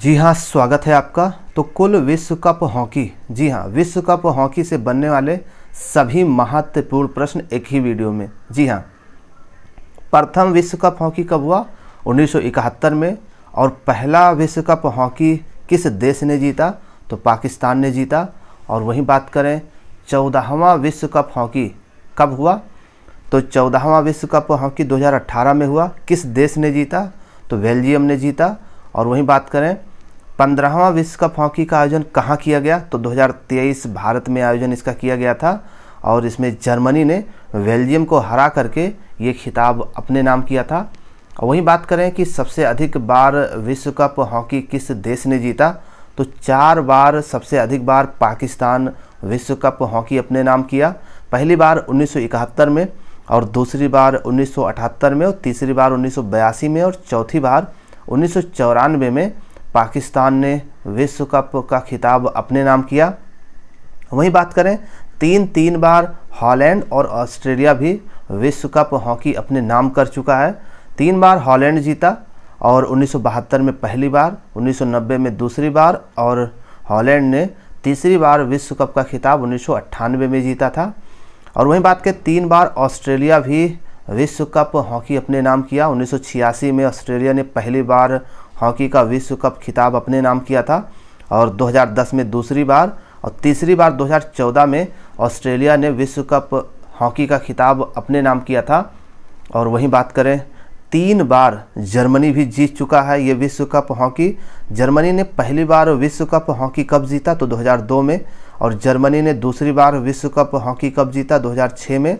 जी हाँ स्वागत है आपका तो कुल विश्व कप हॉकी जी हाँ विश्व कप हॉकी से बनने वाले सभी महत्वपूर्ण प्रश्न एक ही वीडियो में जी हाँ प्रथम विश्व कप हॉकी कब हुआ 1971 में और पहला विश्व कप हॉकी किस देश ने जीता तो पाकिस्तान ने जीता और वहीं बात करें चौदहवा विश्व कप हॉकी कब हुआ तो चौदहवा विश्व कप हॉकी 2018 में हुआ किस देश ने जीता तो बेल्जियम ने जीता और वहीं बात करें पंद्रहवा विश्व कप हॉकी का आयोजन कहाँ किया गया तो 2023 भारत में आयोजन इसका किया गया था और इसमें जर्मनी ने बेल्जियम को हरा करके ये खिताब अपने नाम किया था और वहीं बात करें कि सबसे अधिक बार विश्व कप हॉकी किस देश ने जीता तो चार बार सबसे अधिक बार पाकिस्तान विश्व कप हॉकी अपने नाम किया पहली बार उन्नीस में और दूसरी बार उन्नीस में और तीसरी बार उन्नीस में और चौथी बार उन्नीस में पाकिस्तान ने विश्व कप का खिताब अपने नाम किया वहीं बात करें तीन तीन बार हॉलैंड और ऑस्ट्रेलिया भी विश्व कप हॉकी अपने नाम कर चुका है तीन बार हॉलैंड जीता और उन्नीस में पहली बार उन्नीस में दूसरी बार और हॉलैंड ने तीसरी बार विश्व कप का खिताब उन्नीस में जीता था और वहीं बात करें तीन बार ऑस्ट्रेलिया भी विश्व कप हॉकी अपने नाम किया 1986 में ऑस्ट्रेलिया ने पहली बार हॉकी का विश्व कप खिताब अपने नाम किया था और 2010 में दूसरी बार और तीसरी बार 2014 में ऑस्ट्रेलिया ने विश्व कप हॉकी का खिताब अपने नाम किया था और वहीं बात करें तीन बार जर्मनी भी जीत चुका है ये विश्व कप हॉकी जर्मनी ने पहली बार विश्व कप हॉकी कप जीता तो 2002 में और जर्मनी ने दूसरी बार विश्व कप हॉकी कप जीता 2006 में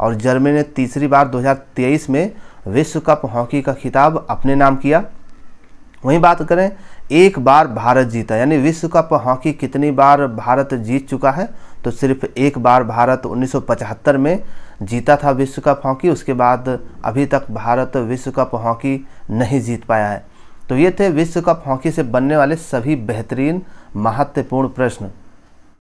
और जर्मनी ने तीसरी बार 2023 में विश्व कप हॉकी का खिताब अपने नाम किया वहीं बात करें एक बार भारत जीता यानी विश्व कप हॉकी कितनी बार भारत जीत चुका है तो सिर्फ एक बार भारत 1975 में जीता था विश्व कप हॉकी उसके बाद अभी तक भारत विश्व कप हॉकी नहीं जीत पाया है तो ये थे विश्व कप हॉकी से बनने वाले सभी बेहतरीन महत्वपूर्ण प्रश्न